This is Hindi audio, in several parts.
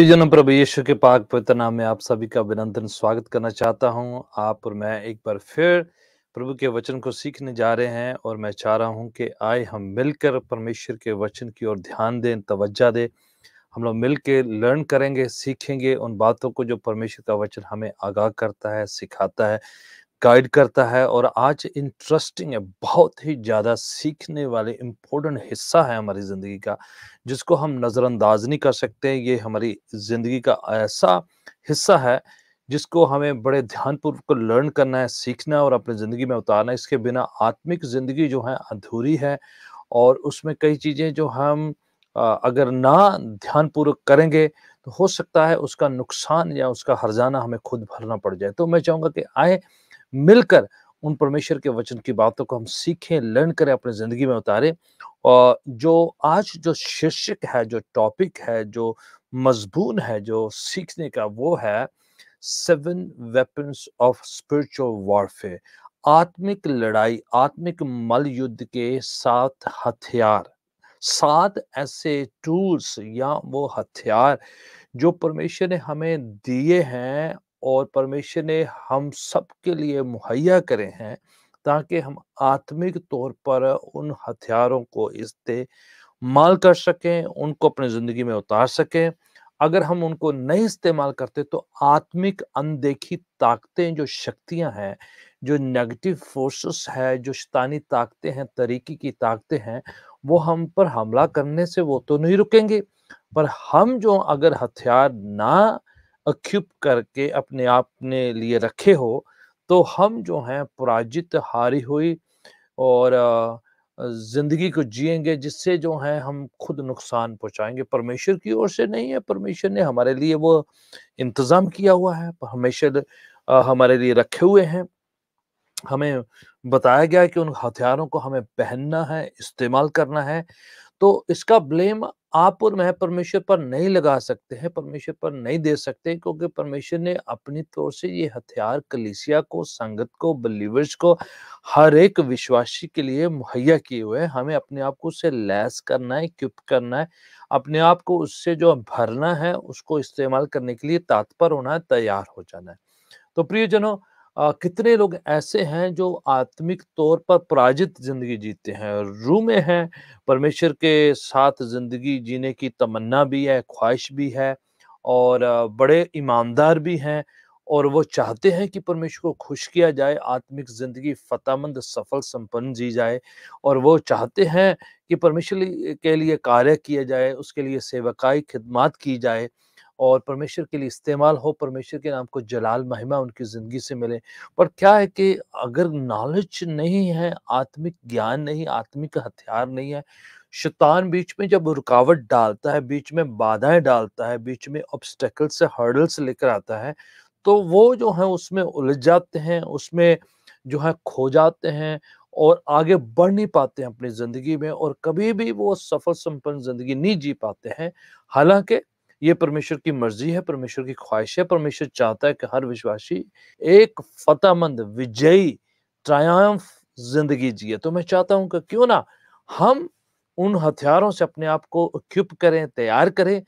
प्रियजन प्रभु यीशु के पाक पवित्र नाम में आप सभी का अभिनंदन स्वागत करना चाहता हूं आप और मैं एक बार फिर प्रभु के वचन को सीखने जा रहे हैं और मैं चाह रहा हूं कि आए हम मिलकर परमेश्वर के वचन की ओर ध्यान दें तवज्जा दें हम लोग मिल के लर्न करेंगे सीखेंगे उन बातों को जो परमेश्वर का वचन हमें आगाह करता है सिखाता है गाइड करता है और आज इंटरेस्टिंग है बहुत ही ज़्यादा सीखने वाले इम्पोर्टेंट हिस्सा है हमारी ज़िंदगी का जिसको हम नज़रअंदाज नहीं कर सकते ये हमारी ज़िंदगी का ऐसा हिस्सा है जिसको हमें बड़े ध्यानपूर्वक लर्न करना है सीखना है और अपनी ज़िंदगी में उतारना है इसके बिना आत्मिक ज़िंदगी जो है अधूरी है और उसमें कई चीज़ें जो हम अगर ना ध्यानपूर्वक करेंगे तो हो सकता है उसका नुकसान या उसका हरजाना हमें खुद भरना पड़ जाए तो मैं चाहूँगा कि आए मिलकर उन परमेश्वर के वचन की बातों को हम सीखें लर्न करें अपने ज़िंदगी में उतारें और जो आज जो शीर्षक है जो टॉपिक है जो मजबून है जो सीखने का वो है seven weapons of spiritual warfare आत्मिक लड़ाई आत्मिक मल युद्ध के सात हथियार सात ऐसे टूल्स या वो हथियार जो परमेश्वर ने हमें दिए हैं और परमेश्वर ने हम सब के लिए मुहैया करे हैं ताकि हम आत्मिक तौर पर उन हथियारों को इस्तेमाल कर सकें उनको अपनी ज़िंदगी में उतार सकें अगर हम उनको नहीं इस्तेमाल करते तो आत्मिक अनदेखी ताकतें जो शक्तियां हैं जो नेगेटिव फोर्सेस है जो शैतानी ताकतें हैं तरीकी की ताकतें हैं वो हम पर हमला करने से वो तो नहीं रुकेंगे पर हम जो अगर हथियार ना अक्यूप करके अपने आप ने लिए रखे हो तो हम जो हैं पराजित हारी हुई और ज़िंदगी को जिएंगे जिससे जो है हम खुद नुकसान पहुंचाएंगे परमेश्वर की ओर से नहीं है परमेश्वर ने हमारे लिए वो इंतज़ाम किया हुआ है हमेशा हमारे लिए रखे हुए हैं हमें बताया गया है कि उन हथियारों को हमें पहनना है इस्तेमाल करना है तो इसका ब्लेम आप और मैं परमेश्वर पर नहीं लगा सकते हैं परमेश्वर पर नहीं दे सकते क्योंकि परमेश्वर ने अपनी तौर से ये हथियार कलिसिया को संगत को बिलीवर्स को हर एक विश्वासी के लिए मुहैया किए हुए हैं हमें अपने आप को उससे लैस करना है क्यूप करना है अपने आप को उससे जो भरना है उसको इस्तेमाल करने के लिए तात्पर होना है तैयार हो जाना है तो प्रियजनों आ, कितने लोग ऐसे हैं जो आत्मिक तौर पर पराजित जिंदगी जीते हैं रू में हैं परमेश्वर के साथ जिंदगी जीने की तमन्ना भी है ख्वाहिश भी है और बड़े ईमानदार भी हैं और वो चाहते हैं कि परमेश्वर को खुश किया जाए आत्मिक जिंदगी फतामंद सफल संपन्न जी जाए और वो चाहते हैं कि परमेश्वर के लिए कार्य किया जाए उसके लिए सेवकाई खिदमात की जाए और परमेश्वर के लिए इस्तेमाल हो परमेश्वर के नाम को जलाल महिमा उनकी ज़िंदगी से मिले पर क्या है कि अगर नॉलेज नहीं है आत्मिक ज्ञान नहीं आत्मिक हथियार नहीं है शैतान बीच में जब रुकावट डालता है बीच में बाधाएं डालता है बीच में ऑब्स्टेकल्स से हर्डल्स लेकर आता है तो वो जो है उसमें उलझ जाते हैं उसमें जो है खो जाते हैं और आगे बढ़ नहीं पाते हैं अपनी ज़िंदगी में और कभी भी वो सफल संपन्न ज़िंदगी नहीं जी पाते हैं हालांकि ये परमेश्वर की मर्जी है परमेश्वर की ख्वाहिश है परमेश्वर चाहता है कि हर विश्वासी एक फतेहमंद विजयी ट्रायम्फ जिंदगी जिए तो मैं चाहता हूं कि क्यों ना हम उन हथियारों से अपने आप को इक्विप करें तैयार करें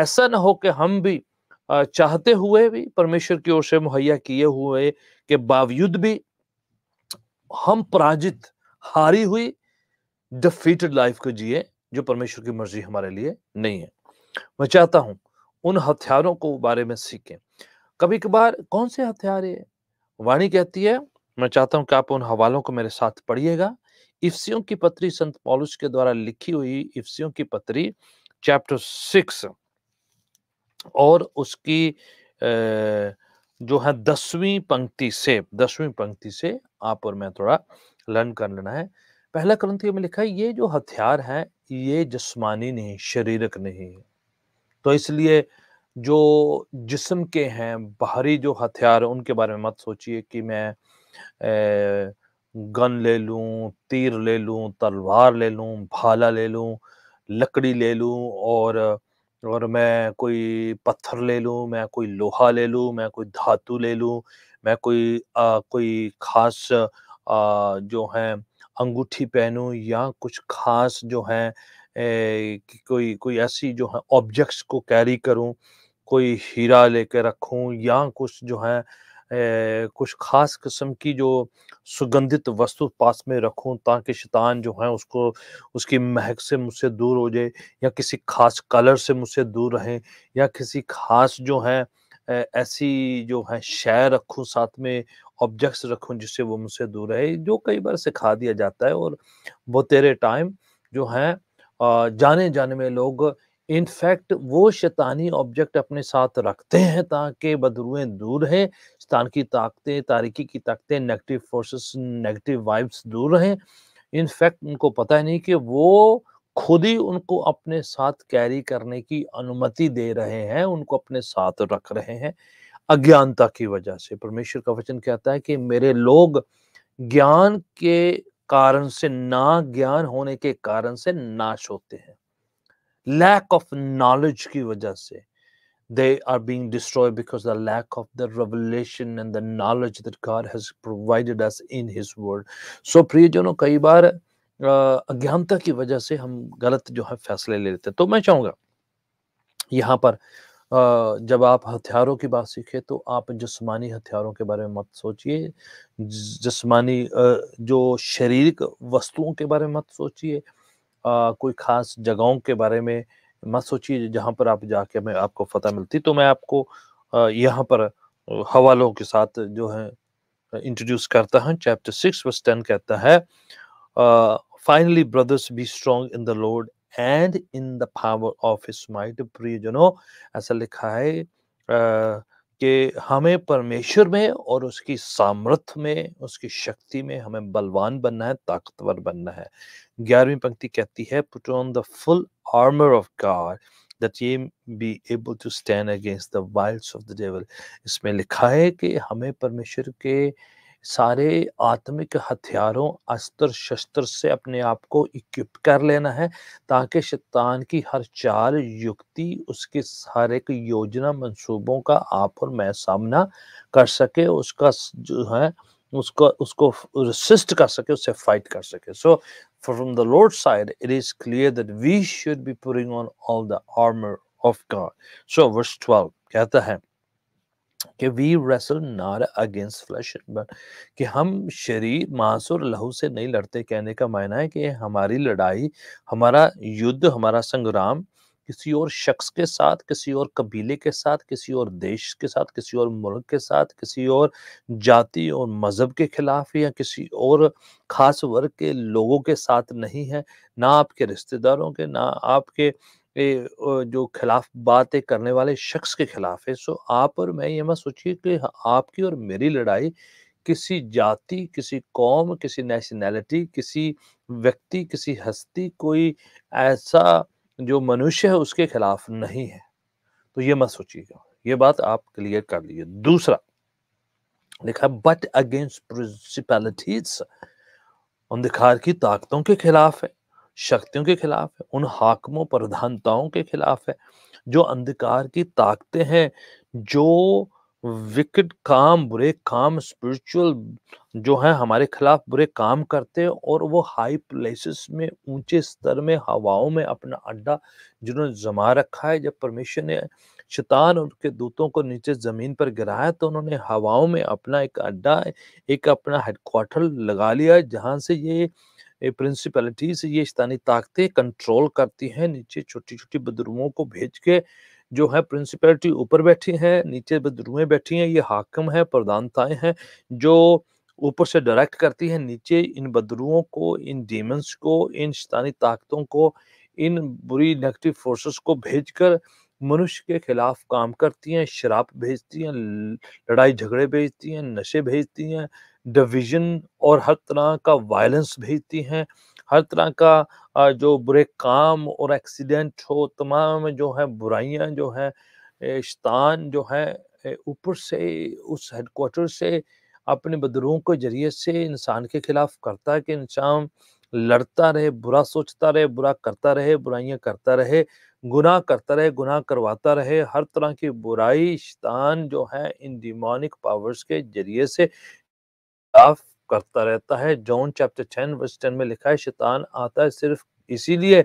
ऐसा ना हो कि हम भी चाहते हुए भी परमेश्वर की ओर से मुहैया किए हुए के बावजूद भी हम पराजित हारी हुई डिफीटेड लाइफ को जिए जो परमेश्वर की मर्जी हमारे लिए नहीं है मैं चाहता हूं उन हथियारों को बारे में सीखें कभी कभार कौन से हथियार है वाणी कहती है मैं चाहता हूं कि आप उन हवालों को मेरे साथ पढ़िएगा इफ्सियों की पत्री संत पॉलुस के द्वारा लिखी हुई इफ्सियों की पत्री चैप्टर सिक्स और उसकी जो है दसवीं पंक्ति से दसवीं पंक्ति से आप और मैं थोड़ा लर्न कर लेना है पहला क्रंथियों में लिखा है ये जो हथियार है ये जस्मानी नहीं शारीरिक नहीं है तो इसलिए जो जिस्म के हैं बाहरी जो हथियार उनके बारे में मत सोचिए कि मैं ए, गन ले लूं तीर ले लूं तलवार ले लूं भाला ले लूं लकड़ी ले लूं और और मैं कोई पत्थर ले लूं मैं कोई लोहा ले लूं मैं कोई धातु ले लूं मैं कोई आ, कोई खास आ, जो है अंगूठी पहनूं या कुछ खास जो है कि कोई कोई ऐसी जो है ऑब्जेक्ट्स को कैरी करूं कोई हीरा लेके रखूं या कुछ जो है कुछ खास किस्म की जो सुगंधित वस्तु पास में रखूं ताकि शैतान जो है उसको उसकी महक से मुझसे दूर हो जाए या किसी खास कलर से मुझसे दूर रहें या किसी खास जो है ऐसी जो है शय रखूं साथ में ऑब्जेक्ट्स रखूं जिससे वो मुझसे दूर रहे जो कई बार सिखा दिया जाता है और वो तेरे टाइम जो है जाने जाने में लोग इनफैक्ट वो शैतानी ऑब्जेक्ट अपने साथ रखते हैं ताकि बदरुएं दूर हैं शैतान की ताकतें तारीकी की ताकतें नेगेटिव फोर्सेस नेगेटिव वाइब्स दूर रहें इनफैक्ट उनको पता ही नहीं कि वो खुद ही उनको अपने साथ कैरी करने की अनुमति दे रहे हैं उनको अपने साथ रख रहे हैं अज्ञानता की वजह से परमेश्वर का वचन कहता है कि मेरे लोग ज्ञान के कारण से ना ज्ञान होने के कारण से नाश होते हैं लैक ऑफ नॉलेज की वजह से they are being destroy because the lack of the revelation and the knowledge that God has provided us in his world so प्रियजनों कई बार अज्ञानता की वजह से हम गलत जो है फैसले ले लेते हैं तो मैं चाहूंगा यहाँ पर जब आप हथियारों की बात सीखे तो आप जिसमानी हथियारों के बारे में मत सोचिए जिसमानी जो शारीरिक वस्तुओं के बारे में मत सोचिए कोई ख़ास जगहों के बारे में मत सोचिए जहाँ पर आप जाके में आपको फतह मिलती तो मैं आपको यहाँ पर हवालों के साथ जो है इंट्रोड्यूस करता हूँ चैप्टर सिक्स वर्स टेन कहता है finally brothers be strong in the Lord and in the power of his might प्रियजनों ऐसा लिखा है कि हमें परमेश्वर में और उसकी सामर्थ्य में उसकी शक्ति में हमें बलवान बनना है ताकतवर बनना है ग्यारहवीं पंक्ति कहती है put on the full armour of God that ye be able to stand against the wilds of the devil इसमें लिखा है कि हमें परमेश्वर के आ, सारे आत्मिक हथियारों अस्त्र शस्त्र से अपने आप को इक्विप कर लेना है ताकि शैतान की हर चाल युक्ति उसके हर एक योजना मंसूबों का आप और मैं सामना कर सके उसका जो है उसको उसको रिसिस्ट कर सके उससे फाइट कर सके so from the Lord side it is clear that we should be putting on all the armour of God so verse 12 कहता है कि we wrestle not against flesh but कि हम शरीर मांस और लहू से नहीं लड़ते कहने का मायना है कि हमारी लड़ाई हमारा युद्ध हमारा संग्राम किसी और शख्स के साथ किसी और कबीले के साथ किसी और देश के साथ किसी और मुल्क के साथ किसी और जाति और मज़हब के खिलाफ या किसी और ख़ास वर्ग के लोगों के साथ नहीं है ना आपके रिश्तेदारों के ना आपके जो खिलाफ बातें करने वाले शख्स के खिलाफ है सो आप और मैं ये मत सोचिए कि आपकी और मेरी लड़ाई किसी जाति किसी कौम किसी नेशनैलिटी किसी व्यक्ति किसी हस्ती कोई ऐसा जो मनुष्य है उसके खिलाफ नहीं है तो ये मत सोचिएगा ये बात आप क्लियर कर लीजिए दूसरा लिखा बट अगेंस्ट प्रिंसिपैलिटीज अंधकार की ताकतों के खिलाफ है शक्तियों के खिलाफ है उन हाकमों प्रधानताओं के खिलाफ है जो अंधकार की ताकतें हैं जो विकट काम बुरे काम स्पिरिचुअल जो है हमारे खिलाफ बुरे काम करते हैं और वो हाई प्लेसेस में ऊंचे स्तर में हवाओं में अपना अड्डा जिन्होंने जमा रखा है जब परमेश्वर ने शतान उनके दूतों को नीचे जमीन पर गिराया तो उन्होंने हवाओं में अपना एक अड्डा एक अपना हेडक्वार्टर लगा लिया जहाँ से ये प्रिंसिपैलिटीज ये स्थानीय ताकतें कंट्रोल करती हैं नीचे छोटी छोटी बदरुओं को भेज के जो है प्रिंसिपैलिटी ऊपर बैठी है नीचे बदरुएं बैठी हैं ये हाकम है प्रधानताएं हैं जो ऊपर से डायरेक्ट करती है नीचे इन बदरुओं को इन डीमंस को इन स्थानीय ताकतों को इन बुरी नेगेटिव फोर्सेस को भेजकर मनुष्य के खिलाफ काम करती हैं शराब भेजती हैं लड़ाई झगड़े भेजती हैं नशे भेजती हैं डिवीजन और हर तरह का वायलेंस भेजती हैं हर तरह का जो बुरे काम और एक्सीडेंट हो तमाम जो है बुराइयां जो है शतान जो है ऊपर से उस हेडकोटर से अपने बदरों के जरिए से इंसान के खिलाफ करता है कि इंसान लड़ता रहे बुरा सोचता रहे बुरा करता रहे बुराइयां करता रहे गुनाह करता रहे गुनाह करवाता रहे हर तरह की बुराई शतान जो है इन डिमोनिक पावर्स के जरिए से खिलाफ करता रहता है John chapter ten verse ten में लिखा है शैतान आता है सिर्फ इसीलिए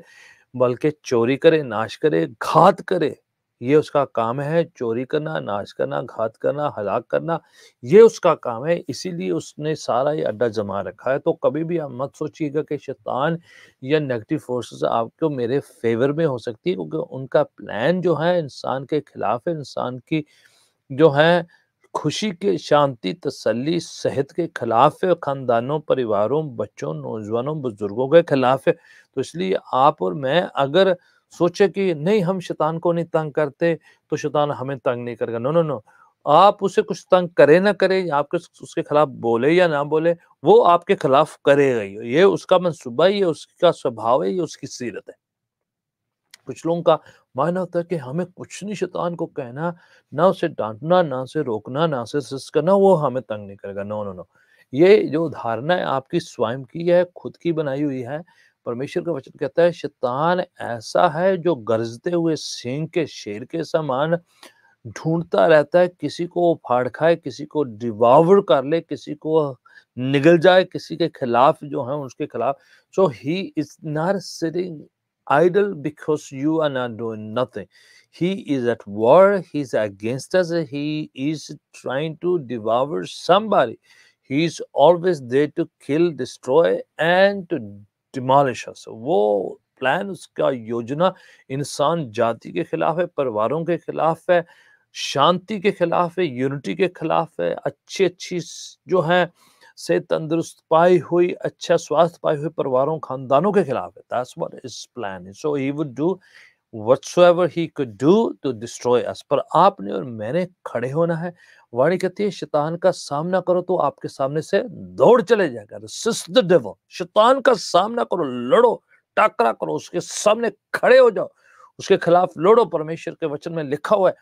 बल्कि चोरी करे नाश करे घात करे ये उसका काम है चोरी करना नाश करना घात करना हलाक करना ये उसका काम है इसीलिए उसने सारा ये अड्डा जमा रखा है तो कभी भी आप मत सोचिएगा कि शैतान या नेगेटिव फोर्सेस आपको मेरे फेवर में हो सकती है क्योंकि उनका प्लान जो है इंसान के खिलाफ है इंसान की जो है खुशी के शांति तसल्ली सेहत के खिलाफ है ख़ानदानों परिवारों बच्चों नौजवानों बुज़ुर्गों के खिलाफ है तो इसलिए आप और मैं अगर सोचे कि नहीं हम शैतान को नहीं तंग करते तो शैतान हमें तंग नहीं करेगा नो नो नो आप उसे कुछ तंग करे ना करे आपके उसके खिलाफ बोले या ना बोले वो आपके खिलाफ करेगा ही ये उसका मनसूबा ही है उसका स्वभाव है ये उसकी सीरत है कुछ लोगों का मायना होता है कि हमें कुछ नहीं शैतान को कहना ना उसे डांटना ना उसे रोकना ना उसे करना वो हमें तंग नहीं करेगा नो नो नो ये जो धारणा है आपकी स्वयं की है खुद की बनाई हुई है परमेश्वर का वचन कहता है शैतान ऐसा है जो गरजते हुए सिंह के शेर के समान ढूंढता रहता है किसी को फाड़ खाए किसी को डिवावर कर ले किसी को निगल जाए किसी के खिलाफ जो है उसके खिलाफ so he is not sitting idle because you are not doing nothing. He is at war, he's against us, he is trying to devour somebody. He is always there to kill, destroy, and to demolish us. वो प्लान उसका योजना इंसान जाति के खिलाफ है परिवारों के खिलाफ है शांति के खिलाफ है यूनिटी के खिलाफ है अच्छी अच्छी जो है से तंदुरुस्त पाई हुई अच्छा स्वास्थ्य पाई हुई परिवारों खानदानों के खिलाफ है that's what is plan so he would do whatsoever he could do to destroy us पर आपने और मैंने खड़े होना है वाणी कहती है शैतान का सामना करो तो आपके सामने से दौड़ चले जाएगा resist द डेविल शैतान का सामना करो लड़ो टाकरा करो उसके सामने खड़े हो जाओ उसके खिलाफ लड़ो परमेश्वर के वचन में लिखा हुआ है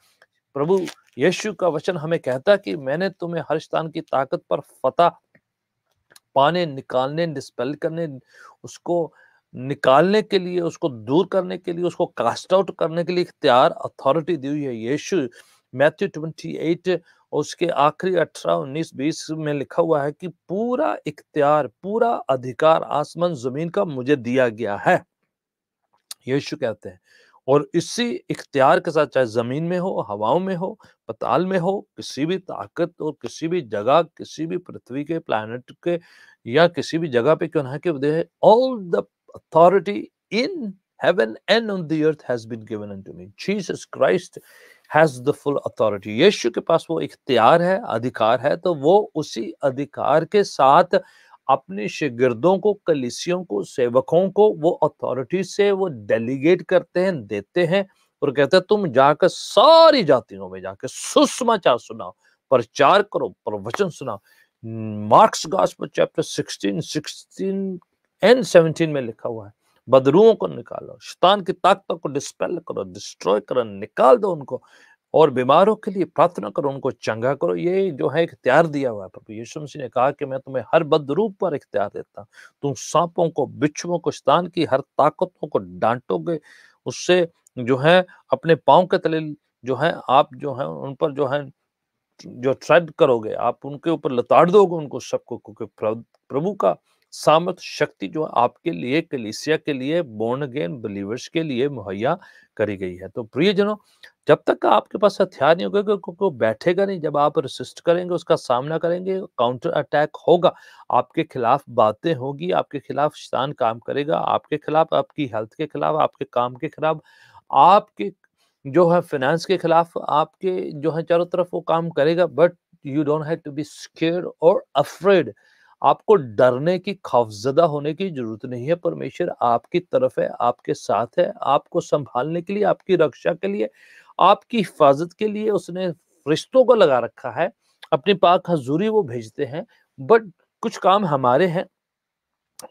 प्रभु यीशु का वचन हमें कहता है कि मैंने तुम्हें हर शैतान की ताकत पर फतह पाने निकालने डिस्पेल करने उसको निकालने के लिए उसको दूर करने के लिए उसको कास्ट आउट करने के लिए इख्तियार अथॉरिटी दी हुई है यीशु मैथ्यू ट्वेंटी एट उसके आखिरी अठारह उन्नीस बीस में लिखा हुआ है कि पूरा इख्तियार पूरा अधिकार आसमान जमीन का मुझे दिया गया है यीशु कहते हैं और इसी इख्तियार के साथ चाहे ज़मीन में हो हवाओं में हो पताल में हो किसी भी ताकत और किसी भी जगह किसी भी पृथ्वी के प्लानट के या किसी भी जगह पे क्यों ना कि they all the authority in heaven and on the earth has been given unto me jesus christ has the full authority Yeshu के पास वो इख्तियार है अधिकार है तो वो उसी अधिकार के साथ अपने शिगिर्दों को कलिसियों को सेवकों को वो अथॉरिटी से वो डेलीगेट करते हैं देते हैं और कहते हैं तुम जाकर सारी जातियों में जाकर सुसमाचार सुनाओ प्रचार करो प्रवचन सुनाओ मार्क्स गॉस्पल चैप्टर 16 16 एंड 17 में लिखा हुआ है बदरुओं को निकालो शैतान की ताकतों को डिस्पेल करो डिस्ट्रॉय करो निकाल दो उनको और बीमारों के लिए प्रार्थना करो उनको चंगा करो ये जो है इख्तियार दिया हुआ है प्रभु यीशु मसीह ने कहा कि मैं तुम्हें हर बदरूप पर इख्तियार देता हूँ तुम सांपों को बिच्छुओं को शतान की हर ताकतों को डांटोगे उससे जो है अपने पाँव के तले जो है आप जो है उन पर जो है जो ट्रेड करोगे आप उनके ऊपर लताड़ दोगे उनको सबको क्योंकि प्रभु का सामर्थ शक्ति जो आपके लिए कलिसिया के लिए बोर्न अगेन बिलीवर्स के लिए मुहैया करी गई है तो प्रियजनों जब तक आपके पास हथियार नहीं होगा क्योंकि वो बैठेगा नहीं जब आप रसिस्ट करेंगे उसका सामना करेंगे काउंटर अटैक होगा आपके खिलाफ बातें होगी आपके खिलाफ शान काम करेगा आपके खिलाफ आपकी हेल्थ के खिलाफ आपके काम के खिलाफ आपके जो है फाइनेंस के खिलाफ आपके जो है चारों तरफ वो काम करेगा but you don't have to be scare और अफ्रेड आपको डरने की खौफजदा होने की जरूरत नहीं है परमेश्वर आपकी तरफ है आपके साथ है आपको संभालने के लिए आपकी रक्षा के लिए आपकी हिफाजत के लिए उसने रिश्तों को लगा रखा है अपनी पाक हजूरी वो भेजते हैं बट कुछ काम हमारे हैं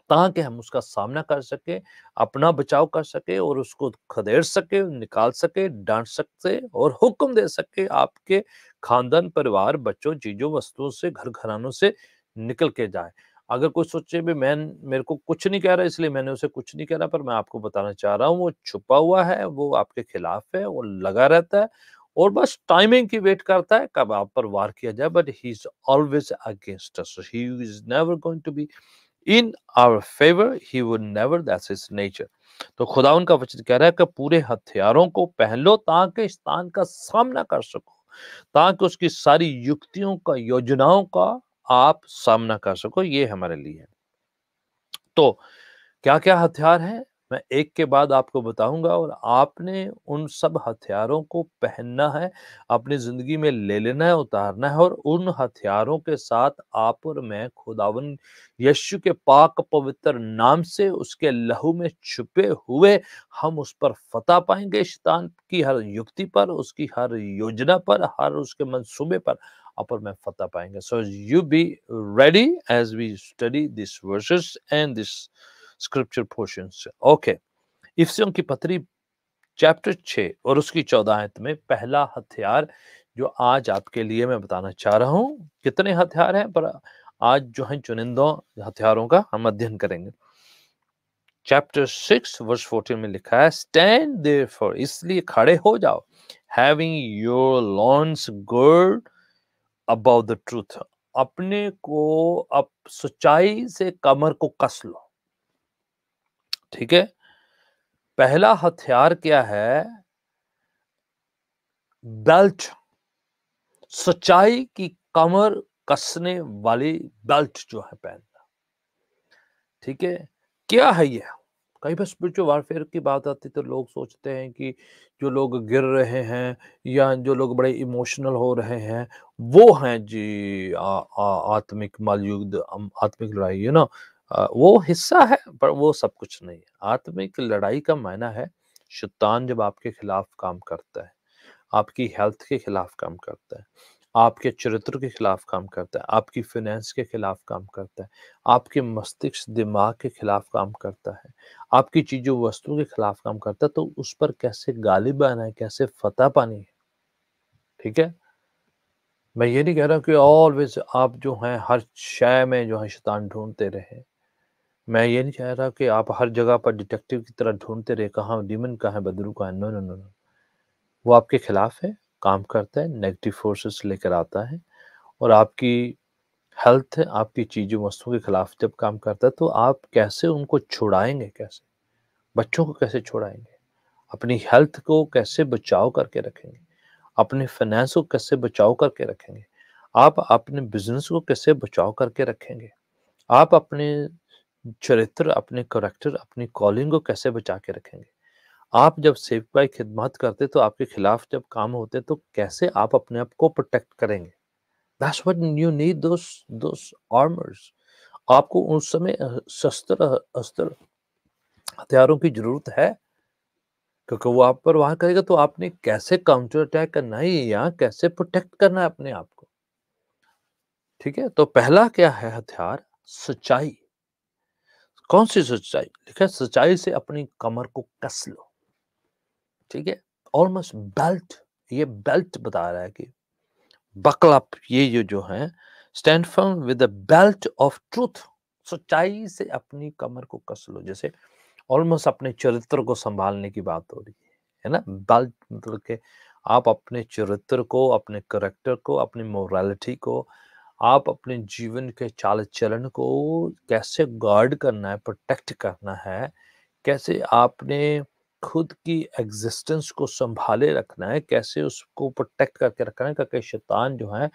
ताकि हम उसका सामना कर सके अपना बचाव कर सके और उसको खदेड़ सके निकाल सके डांट सकते और हुक्म दे सके आपके खानदान परिवार बच्चों चीजों वस्तुओं से घर घरानों से निकल के जाए अगर कोई सोचे भी मैं मेरे को कुछ नहीं कह रहा इसलिए मैंने उसे कुछ नहीं कह रहा पर मैं आपको बताना चाह रहा हूँ वो छुपा हुआ है वो आपके खिलाफ है वो लगा रहता है और बस टाइमिंग की वेट करता है कब आप पर वार किया जाए but he is always against us he is never going to be in our favour he would never that's is nature तो खुदा उनका वचन कह रहा है कि पूरे हथियारों को पहन लो ताकि स्थान का सामना कर सको ताकि उसकी सारी युक्तियों का योजनाओं का आप सामना कर सको ये हमारे लिए है तो क्या क्या हथियार हैं मैं एक के बाद आपको बताऊंगा और आपने उन सब हथियारों को पहनना है अपनी जिंदगी में ले लेना है उतारना है और उन हथियारों के साथ आप और मैं खुदावन यशु के पाक पवित्र नाम से उसके लहू में छुपे हुए हम उस पर फतह पाएंगे शैतान की हर युक्ति पर उसकी हर योजना पर हर उसके मंसूबे पर अपर में फतह पाएंगे so you be ready as we study this verses and this scripture portion okay इफ्सियों की पत्री चैप्टर छः और उसकी चौदह आयत में पहला हथियार जो आज आपके लिए मैं बताना चाह रहा हूँ कितने हथियार हैं पर आज जो है चुनिंदों हथियारों का हम अध्ययन करेंगे चैप्टर सिक्स वर्ष फोर्टीन में लिखा है स्टैंड देयर फॉर इसलिए खड़े हो जाओ having your loins girt about the truth अपने को अब सच्चाई से कमर को कस लो ठीक है पहला हथियार क्या है बेल्ट सच्चाई की कमर कसने वाली बेल्ट जो है पहनना ठीक है क्या है यह कई बार स्पिरिचुअल वारफेयर की बात आती है तो लोग सोचते हैं कि जो लोग गिर रहे हैं या जो लोग बड़े इमोशनल हो रहे हैं वो हैं जी आ, आ, आत्मिक मालयुद्ध आत्मिक लड़ाई यू ना वो हिस्सा है पर वो सब कुछ नहीं है आत्मिक लड़ाई का मायना है शैतान जब आपके खिलाफ काम करता है आपकी हेल्थ के खिलाफ काम करता है आपके चरित्र के खिलाफ काम करता है आपकी फिनेंस के खिलाफ काम करता है आपके मस्तिष्क दिमाग के खिलाफ काम करता है आपकी चीज़ों वस्तुओं के खिलाफ काम करता है तो उस पर कैसे गालिब आना है कैसे फतेह पानी है ठीक है मैं ये नहीं कह रहा कि ऑलवेज आप जो हैं हर शय में जो है शैतान ढूंढते रहे मैं ये नहीं कह रहा कि आप हर जगह पर डिटेक्टिव की तरह ढूंढते रहे कहाँ डीमन कहा है बदरू कहाँ है नो नो नो वो आपके खिलाफ है काम करता है नेगेटिव फोर्सेस लेकर आता है और आपकी हेल्थ आपकी चीज़ों वस्तुओं के खिलाफ जब काम करता है तो आप कैसे उनको छुड़ाएंगे कैसे बच्चों को कैसे छुड़ाएंगे अपनी हेल्थ को कैसे बचाव करके रखेंगे अपने फाइनेंस को कैसे बचाव करके रखेंगे आप अपने बिजनेस को कैसे बचाव करके रखेंगे आप अपने चरित्र अपने करेक्टर अपनी कॉलिंग को कैसे बचा के रखेंगे आप जब सेवकाई खिदमत करते तो आपके खिलाफ जब काम होते तो कैसे आप अपने आप को प्रोटेक्ट करेंगे that's what you need those those armours आपको उस समय शस्त्र अस्त्र हथियारों की जरूरत है क्योंकि वो आप पर वहां करेगा तो आपने कैसे काउंटर अटैक करना है या कैसे प्रोटेक्ट करना है अपने आप को ठीक है तो पहला क्या है हथियार सच्चाई कौन सी सच्चाई लिखा सच्चाई से अपनी कमर को कस लो ठीक है ऑलमोस्ट बेल्ट ये बेल्ट बता रहा है कि बकल अप ये जो जो है stand firm with the belt of truth सच्चाई से अपनी कमर को कस लो जैसे ऑलमोस्ट अपने चरित्र को संभालने की बात हो रही है है ना बेल्ट मतलब के आप अपने चरित्र को अपने करेक्टर को अपनी मोरालिटी को आप अपने जीवन के चाल चलन को कैसे गार्ड करना है प्रोटेक्ट करना है कैसे आपने खुद की एग्जिस्टेंस को संभाले रखना है कैसे उसको प्रोटेक्ट करके रखना है ताकि शैतान जो है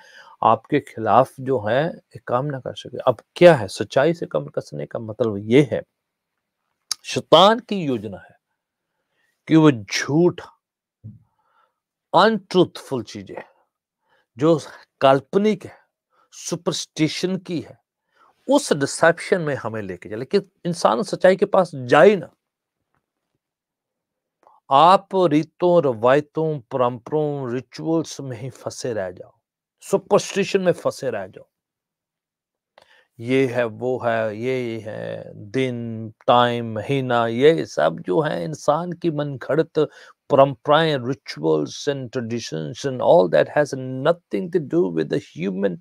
आपके खिलाफ जो है एक काम ना कर सके अब क्या है सच्चाई से कम कसने का मतलब ये है शैतान की योजना है कि वो झूठ अनट्रूथफुल चीजें जो काल्पनिक है सुपरस्टिशन की है उस डिसेप्शन में हमें लेके जाए लेकिन इंसान सच्चाई के पास जाए ना आप रीतों रवायतों परंपरों रिचुअल्स में ही फंसे रह जाओ सुपरस्टिशन में फंसे रह जाओ ये है वो है ये है दिन टाइम महीना ये सब जो है इंसान की मनखड़त परंपराएं rituals and traditions and all that has nothing to do with human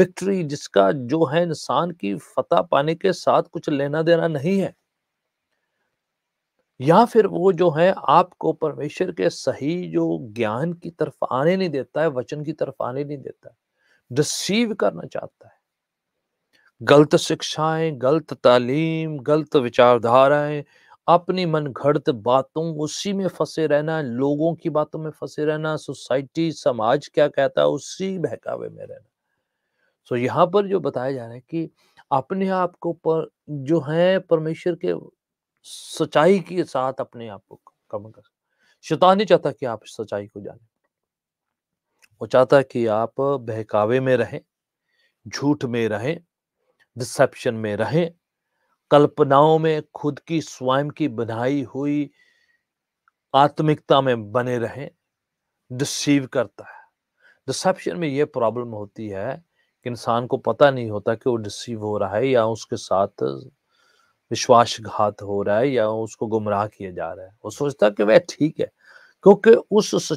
victory जिसका जो है इंसान की फतह पाने के साथ कुछ लेना देना नहीं है या फिर वो जो है आपको परमेश्वर के सही जो ज्ञान की तरफ आने नहीं देता है वचन की तरफ आने नहीं देता है डिसीव करना चाहता है गलत शिक्षाएं गलत तालीम गलत विचारधाराएं अपनी मन घड़त बातों उसी में फंसे रहना लोगों की बातों में फंसे रहना सोसाइटी समाज क्या कहता है उसी बहकावे में रहना सो यहाँ पर जो बताया जा रहा है कि अपने आप को पर जो है परमेश्वर के सच्चाई के साथ अपने आप को कम कर शैतान नहीं चाहता कि आप सच्चाई को जाने वो चाहता है कि आप बहकावे में रहें झूठ में रहें डिसेप्शन में रहें कल्पनाओं में खुद की स्वयं की बनाई हुई आत्मिकता में बने रहें डिसीव करता है डिसेप्शन में ये प्रॉब्लम होती है कि इंसान को पता नहीं होता कि वो डिसीव हो रहा है या उसके साथ विश्वासघात हो रहा है या उसको गुमराह किया जा रहा है वो सोचता कि वह ठीक है क्योंकि उस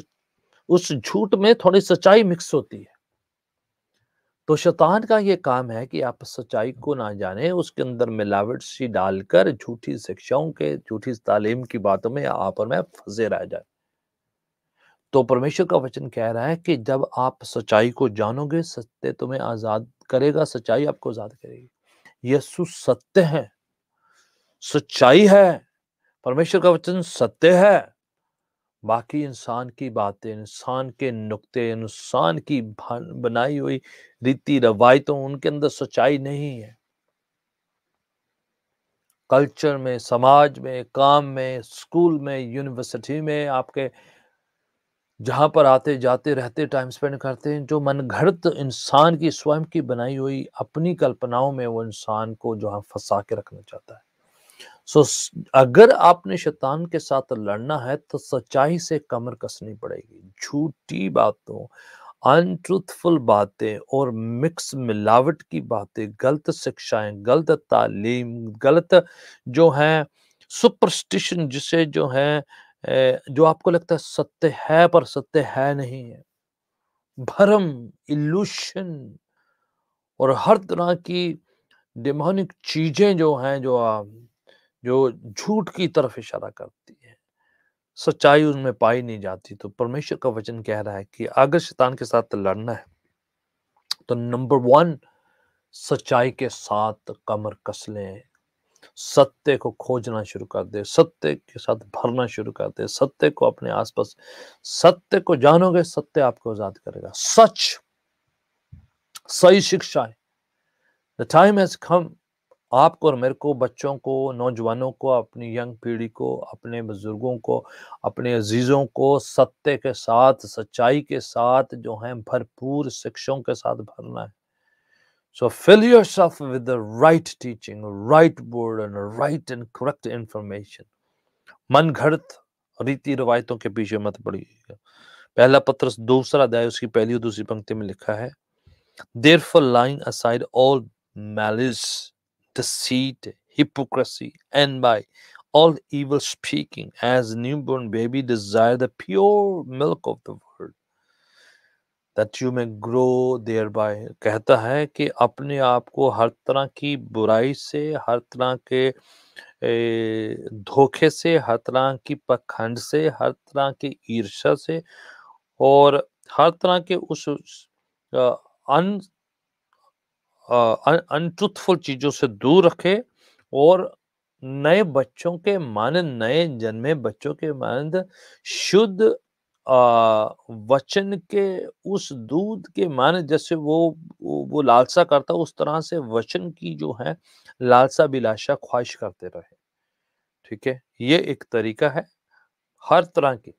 उस झूठ में थोड़ी सच्चाई मिक्स होती है तो शैतान का ये काम है कि आप सच्चाई को ना जाने उसके अंदर मिलावट सी डालकर झूठी शिक्षाओं के झूठी तालीम की बातों में आप और मैं फंसे रह जाए तो परमेश्वर का वचन कह रहा है कि जब आप सच्चाई को जानोगे सत्य तुम्हें आजाद करेगा सच्चाई आपको आजाद करेगी यसु सत्य है सच्चाई है परमेश्वर का वचन सत्य है बाकी इंसान की बातें इंसान के नुक्ते इंसान की बनाई हुई रीति रवायतों उनके अंदर सच्चाई नहीं है कल्चर में समाज में काम में स्कूल में यूनिवर्सिटी में आपके जहाँ पर आते जाते रहते टाइम स्पेंड करते हैं जो मनगढ़ इंसान की स्वयं की बनाई हुई अपनी कल्पनाओं में वो इंसान को है फंसा के रखना चाहता है सो अगर आपने शैतान के साथ लड़ना है तो सच्चाई से कमर कसनी पड़ेगी झूठी बातों अनट्रूथफुल बातें और मिक्स मिलावट की बातें गलत शिक्षाएं गलत तालीम गलत जो है सुपरस्टिशन जिसे जो है जो आपको लगता है सत्य है पर सत्य है नहीं है भरम इल्यूशन और हर तरह की डिमोनिक चीजें जो हैं जो जो झूठ की तरफ इशारा करती है सच्चाई उनमें पाई नहीं जाती तो परमेश्वर का वचन कह रहा है कि अगर शैतान के साथ लड़ना है तो नंबर वन सच्चाई के साथ कमर कस लें सत्य को खोजना शुरू कर दे सत्य के साथ भरना शुरू कर दे सत्य को अपने आसपास सत्य को जानोगे सत्य आपको आजाद करेगा सच सही है द टाइम हैज कम आपको और मेरे को बच्चों को नौजवानों को अपनी यंग पीढ़ी को अपने बुज़ुर्गों को अपने अजीज़ों को सत्य के साथ सच्चाई के साथ जो है भरपूर शिक्षों के साथ भरना है so fill yourself with the right teaching right word and right and correct information मन घड़त रीति रिवायतों के पीछे मत पड़िएगा पहला पत्र दूसरा अध्याय उसकी पहली और दूसरी पंक्ति में लिखा है therefore laying aside all malice deceit, hypocrisy, and by all evil speaking, as newborn baby desire the pure milk of the word, that you may grow thereby. कहता है कि अपने आप को हर तरह की बुराई से हर तरह के धोखे से हर तरह की पखंड से हर तरह के ईर्ष्या से और हर तरह के उस अन अनट्रुथफुल चीज़ों से दूर रखे और नए बच्चों के मानंद नए जन्मे बच्चों के मान शुद्ध वचन के उस दूध के माने जैसे वो वो लालसा करता उस तरह से वचन की जो है लालसा बिलाशा ख्वाहिश करते रहे ठीक है ये एक तरीका है हर तरह की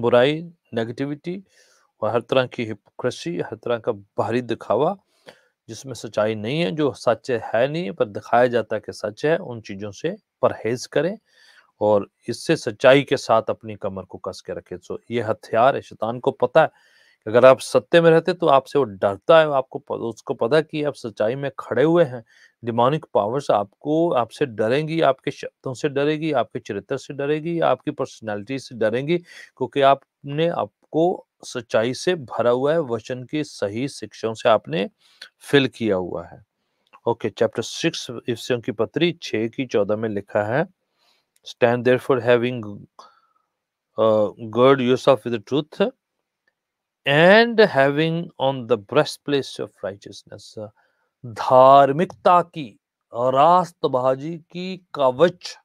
बुराई नेगेटिविटी और हर तरह की हिपोक्रेसी हर तरह का बाहरी दिखावा जिसमें सच्चाई नहीं है जो सच है नहीं पर दिखाया जाता है कि सच है उन चीज़ों से परहेज करें और इससे सच्चाई के साथ अपनी कमर को कस के रखें सो ये हथियार है शैतान को पता है कि अगर आप सत्य में रहते तो आपसे वो डरता है आपको उसको पता है कि आप सच्चाई में खड़े हुए हैं डिमोनिक पावर्स आपको आपसे डरेंगी आपके शब्दों से डरेगी आपके चरित्र से डरेगी आपकी पर्सनैलिटी से डरेंगी क्योंकि आपने आपको सच्चाई से भरा हुआ है वचन की सही शिक्षाओं से आपने फिल किया हुआ है ओके चैप्टर सिक्स इफ्सियों की पत्री छ की चौदह में लिखा है stand therefore having girt use of the truth and having on the breastplate of righteousness धार्मिकता की रास्तबाजी की कवच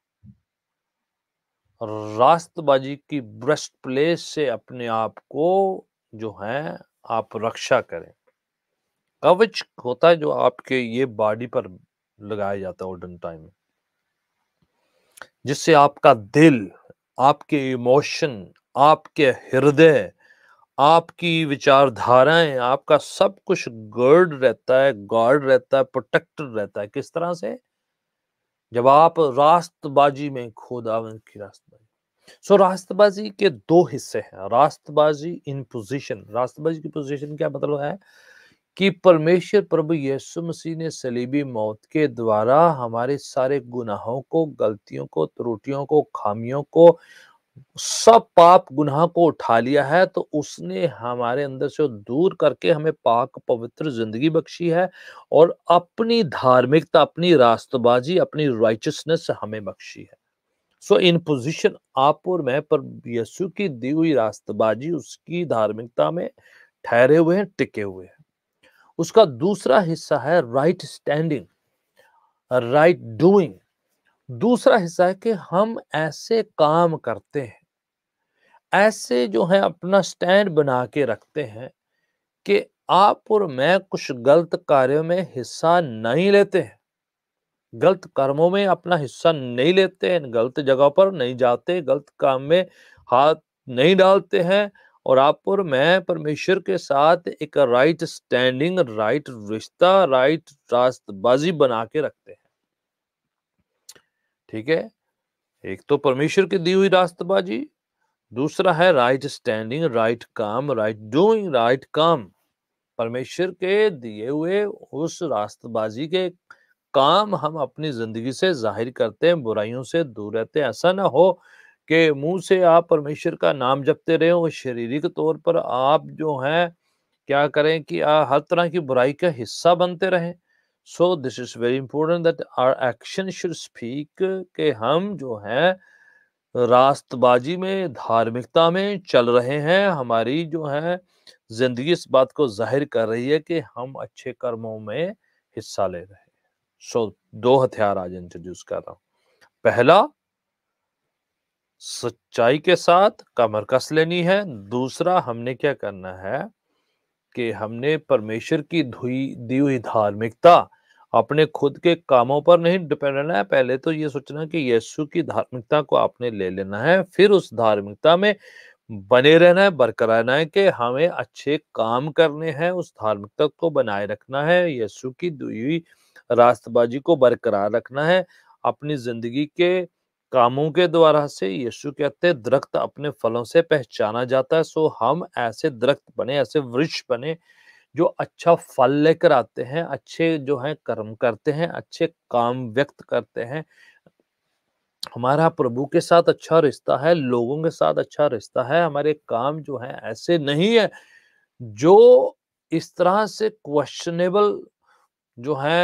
रास्तबाजी की ब्रेस्ट प्लेस से अपने आप को जो है आप रक्षा करें कवच होता है जो आपके ये बॉडी पर लगाया जाता है ओल्डन टाइम में जिससे आपका दिल आपके इमोशन आपके हृदय आपकी विचारधाराएं आपका सब कुछ गर्ड रहता है गार्ड रहता है प्रोटेक्टर रहता है किस तरह से जब आप रास्तबाजी में खुदावन की रास्तबाजी सो रास्तबाजी के दो हिस्से हैं रास्तबाजी इन पोजीशन रास्तबाजी की पोजीशन क्या मतलब है कि परमेश्वर प्रभु यीशु मसीह ने सलीबी मौत के द्वारा हमारे सारे गुनाहों को गलतियों को त्रुटियों को खामियों को सब पाप गुनाह को उठा लिया है तो उसने हमारे अंदर से दूर करके हमें पाक पवित्र जिंदगी बख्शी है और अपनी धार्मिकता अपनी रास्तबाजी अपनी राइचसनेस हमें बख्शी है सो इन पोजिशन आप और मैं पर यसु की दी हुई रास्तबाजी उसकी धार्मिकता में ठहरे हुए हैं टिके हुए हैं उसका दूसरा हिस्सा है राइट स्टैंडिंग राइट डूइंग दूसरा हिस्सा है कि हम ऐसे काम करते हैं ऐसे जो है अपना स्टैंड बना के रखते हैं कि आप और मैं कुछ गलत कार्यों में हिस्सा नहीं लेते हैं गलत कर्मों में अपना हिस्सा नहीं लेते हैं गलत जगह पर नहीं जाते गलत काम में हाथ नहीं डालते हैं और आप और मैं परमेश्वर के साथ एक राइट स्टैंडिंग राइट रिश्ता राइट रास्तबाजी बना के रखते हैं ठीक है एक तो परमेश्वर की दी हुई रास्तबाजी दूसरा है राइट स्टैंडिंग राइट काम राइट डूइंग राइट काम परमेश्वर के दिए हुए उस रास्तबाजी के काम हम अपनी जिंदगी से जाहिर करते हैं बुराइयों से दूर रहते हैं ऐसा ना हो कि मुंह से आप परमेश्वर का नाम जपते रहे हो शारीरिक तौर पर आप जो हैं क्या करें कि आ, हर तरह की बुराई का हिस्सा बनते रहें so this is very important that our action should speak के हम जो हैं रास्तबाजी में धार्मिकता में चल रहे हैं हमारी जो है जिंदगी इस बात को जाहिर कर रही है कि हम अच्छे कर्मों में हिस्सा ले रहे हैं सो so, दो हथियार आज इंट्रोड्यूस कर रहा हूं पहला सच्चाई के साथ कमर कस लेनी है दूसरा हमने क्या करना है कि हमने परमेश्वर की धुई दी हुई धार्मिकता अपने खुद के कामों पर नहीं डिपेंड रहना है पहले तो ये सोचना कि यीशु की धार्मिकता को आपने ले लेना है फिर उस धार्मिकता में बने रहना है बरकरार रहना है कि हमें अच्छे काम करने हैं उस धार्मिकता को बनाए रखना है यीशु की दुई हुई रास्तबाजी को बरकरार रखना है अपनी जिंदगी के कामों के द्वारा से यीशु कहते हैं दरख्त अपने फलों से पहचाना जाता है सो हम ऐसे दरख्त बने ऐसे वृक्ष बने जो अच्छा फल लेकर आते हैं अच्छे जो है कर्म करते हैं अच्छे काम व्यक्त करते हैं हमारा प्रभु के साथ अच्छा रिश्ता है लोगों के साथ अच्छा रिश्ता है हमारे काम जो है ऐसे नहीं है जो इस तरह से क्वेश्चनेबल जो है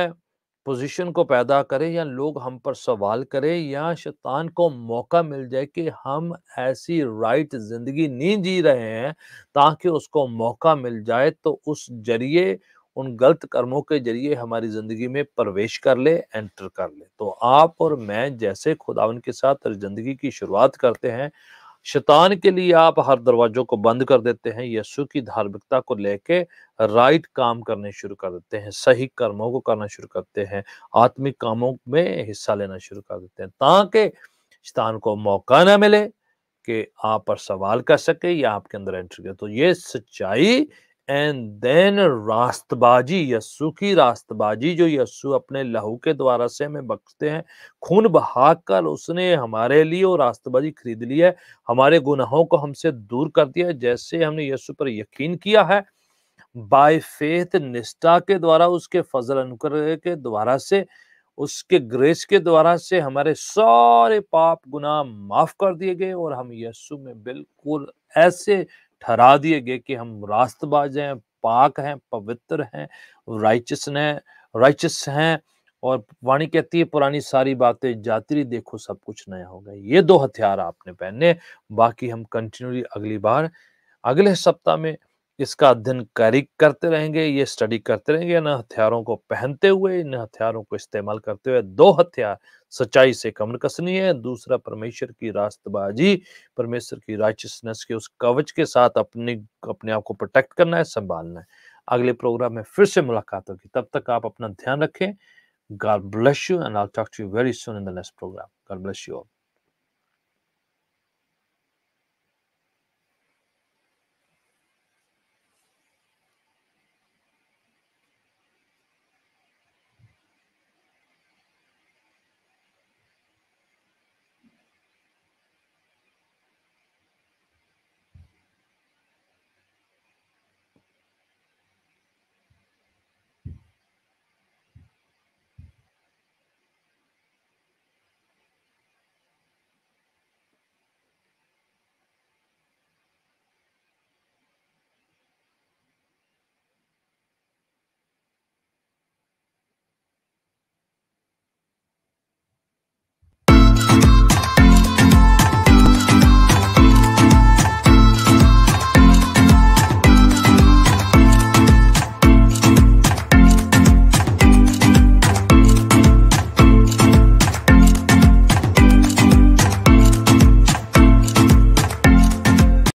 पोजीशन को पैदा करें या लोग हम पर सवाल करें या शैतान को मौका मिल जाए कि हम ऐसी राइट जिंदगी नहीं जी रहे हैं ताकि उसको मौका मिल जाए तो उस जरिए उन गलत कर्मों के जरिए हमारी ज़िंदगी में प्रवेश कर ले एंटर कर ले तो आप और मैं जैसे खुदावन के साथ जिंदगी की शुरुआत करते हैं शैतान के लिए आप हर दरवाजों को बंद कर देते हैं यस्सु की धार्मिकता को लेके राइट काम करने शुरू कर देते हैं सही कर्मों को करना शुरू करते हैं आत्मिक कामों में हिस्सा लेना शुरू कर देते हैं ताकि शैतान को मौका ना मिले कि आप पर सवाल कर सके या आपके अंदर एंट्री करे तो ये सच्चाई एंड देन रास्तबाजी यस्सु की रास्तबाजी जो यस्सु अपने लहू के द्वारा से हमें बख्शते हैं खून बहा कर उसने हमारे लिए और रास्तबाजी खरीद ली है हमारे गुनाहों को हमसे दूर कर दिया जैसे हमने यस्सु पर यकीन किया है बाय फेथ निष्ठा के द्वारा उसके फजल अनुकर के द्वारा से उसके ग्रेस के द्वारा से हमारे सारे पाप गुनाह माफ कर दिए गए और हम यस्सु में बिल्कुल ऐसे ठहरा दिए गए कि हम रास्तबाज हैं पाक हैं पवित्र हैं राइचस हैं राइचस हैं और वाणी कहती है पुरानी सारी बातें जाती रही देखो सब कुछ नया हो गया ये दो हथियार आपने पहने बाकी हम कंटिन्यूली अगली बार अगले सप्ताह में इसका अध्ययन कैरी करते रहेंगे ये स्टडी करते रहेंगे इन हथियारों को पहनते हुए इन हथियारों को इस्तेमाल करते हुए दो हथियार सच्चाई से कमर कसनी है दूसरा परमेश्वर की रास्तबाजी परमेश्वर की राइचियसनेस के उस कवच के साथ अपने अपने आप को प्रोटेक्ट करना है संभालना है अगले प्रोग्राम में फिर से मुलाकात होगी तब तक आप अपना ध्यान रखें God bless you and I'll talk to you very soon in the next programme God bless you all